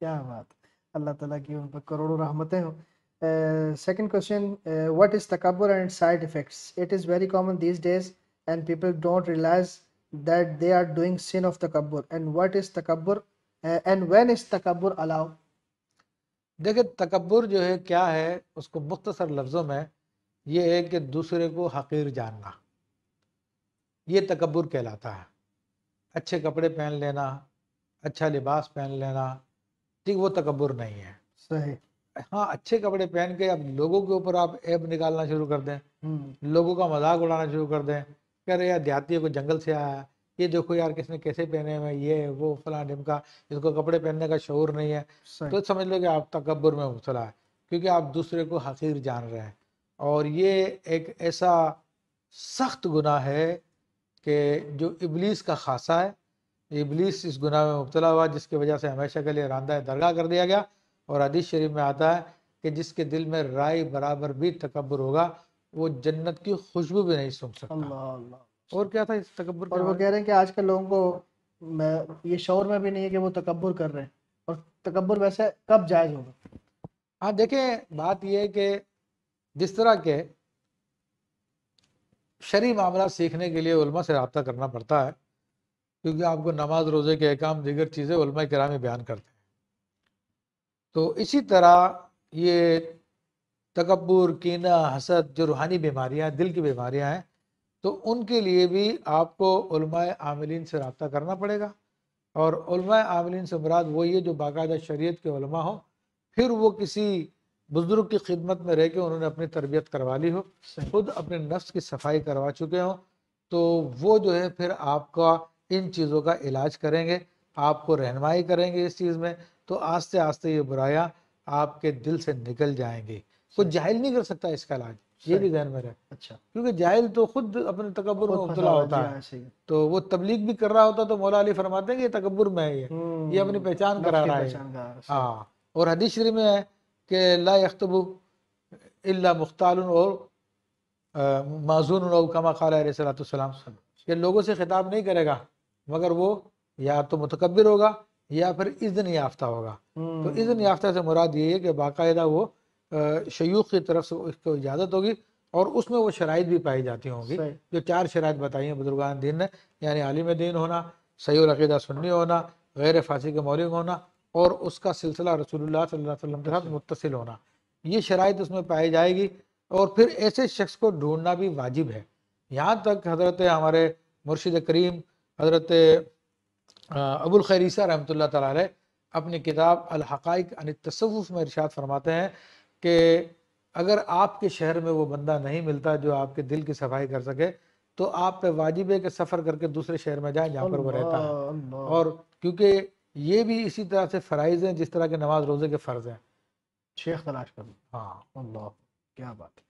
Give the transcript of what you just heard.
क्या बात अल्लाह ताला की उन पर करोड़ों रहमतें हों सेकंड क्वेश्चन व्हाट इज तकबर and side effects it is very common these days and people don't realize that they are doing sin of तकबर एंड व्हाट इज तकबर एंड व्हेन इज तकबर अलाउ देखिए तकबर जो है क्या है उसको मुख्तसर लफ्ज़ों में ये है कि दूसरे को हकीर जानना ये तकबर कहलाता है अच्छे कपड़े पहन लेना अच्छा लिबास पहन लेना ठीक वो तकबर नहीं है सही हाँ अच्छे कपड़े पहन के अब लोगों के ऊपर आप ऐप निकालना शुरू कर दें हम्म। लोगों का मजाक उड़ाना शुरू कर दें कह रहे यार देहाती को जंगल से आया ये देखो यार किसने कैसे पहने हुए ये वो फला का इसको कपड़े पहनने का शौर नहीं है तो समझ लो कि आप तकबर में मुबतला है क्योंकि आप दूसरे को हकीर जान रहे हैं और ये एक ऐसा सख्त गुना है कि जो इबलीस का खासा है इबलीस इस गुनाह में मुबतला हुआ जिसकी वजह से हमेशा के लिए रांदा दरगाह कर दिया गया और हदीस शरीफ में आता है कि जिसके दिल में राय बराबर भी तकबर होगा वो जन्नत की खुशबू भी नहीं सुन सकता अल्लाह अल्लाह और क्या था इस तकबर और वो कह रहे हैं कि आजकल लोगों को मैं ये शोर में भी नहीं है कि वो तकबर कर रहे हैं और तकबर वैसे कब जायज़ होगा हाँ देखें बात यह है कि जिस तरह के शरी मामला सीखने के लिए उलमा से रबता करना पड़ता है क्योंकि आपको नमाज रोज़े के अहकाम दीगर चीज़ें उलमा में बयान करते हैं तो इसी तरह ये तकबर कीना हसद जो रूहानी बीमारियाँ दिल की बीमारियाँ हैं तो उनके लिए भी आपको आमिलीन से रबता करना पड़ेगा और आमिलीन से मुराद वही है जो बाकायदा शरीयत के उलमा हो फिर वो किसी बुज़ुर्ग की खिदमत में रह के उन्होंने अपनी तरबियत करवा ली हो खुद अपने नफ्स की सफाई करवा चुके हों तो वो जो है फिर आपका इन चीज़ों का इलाज करेंगे आपको रहनमाई करेंगे इस चीज़ में तो आस्ते आस्ते ये बुराया आपके दिल से निकल जाएंगी कोई जाहिल नहीं कर सकता इसका इलाज ये भी ध्यान में रहे अच्छा क्योंकि जाहिल तो खुद अपने तकबर में मुबतला होता है तो वो तबलीग भी कर रहा होता तो मौला अली फरमाते हैं कि तकबर में है ये हम्म। अपनी पहचान करा रहा है हाँ और हदीश शरीफ में है कि ला यखतबू इल्ला मुख्ताल और माजून कमा खाला सलाम ये लोगों से खिताब नहीं करेगा मगर वो या तो मुतकबर होगा या फिर इज्जन याफ्ता होगा तो हम्म। इज़्जन याफ्ता से मुराद ये है कि बाकायदा वो शयूख की तरफ से उसको इजाज़त होगी और उसमें वो शराइ भी पाई जाती होंगी जो चार शराइ बताई हैं बुजुर्गान दीन ने यानी आलिम दीन होना सैद अकीदा सुन्नी होना गैर फांसी के मौलिक होना और उसका सिलसिला रसूलुल्लाह सल्लल्लाहु अलैहि वसल्लम के साथ मुتصل होना ये शराइ उसमें पाई जाएगी और फिर ऐसे शख्स को ढूंढना भी वाजिब है यहाँ तक हजरत हमारे मुर्शिद करीम हज़रत अबुल खैरीसा रहमत ला अपनी किताब अन अनतसवुफ़ में इर्शाद फरमाते हैं कि अगर आपके शहर में वो बंदा नहीं मिलता जो आपके दिल की सफाई कर सके तो आप पे वाजिब है कि सफ़र करके दूसरे शहर में जाएं जहाँ पर वो रहता है और क्योंकि ये भी इसी तरह से फ़राइज़ हैं जिस तरह के नमाज रोज़े के फ़र्ज़ हैं शेख तलाश कर हाँ अल्लाह क्या बात है